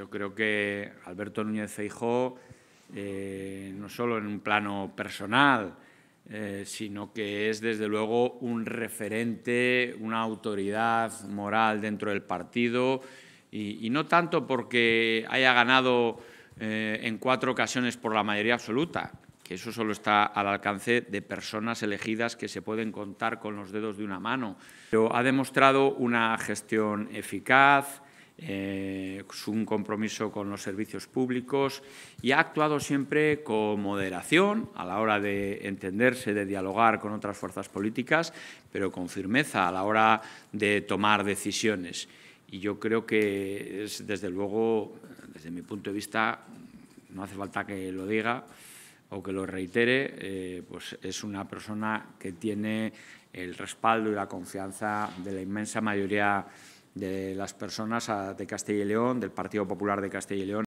yo creo que Alberto Núñez Feijó, eh, no solo en un plano personal, eh, sino que es desde luego un referente, una autoridad moral dentro del partido, y, no tanto porque haya ganado eh, en cuatro ocasiones por la mayoría absoluta, que eso solo está al alcance de personas elegidas que se pueden contar con los dedos de una mano, pero ha demostrado una gestión eficaz, eh, un compromiso con los servicios públicos y ha actuado siempre con moderación a la hora de entenderse, de dialogar con otras fuerzas políticas, pero con firmeza a la hora de tomar decisiones. Y yo creo que desde luego, desde mi punto de vista, no hace falta que lo diga o que lo reitere, eh, pues es una persona que tiene el respaldo y la confianza de la inmensa mayoría de las personas de Castilla y León, del Partido Popular de Castilla y León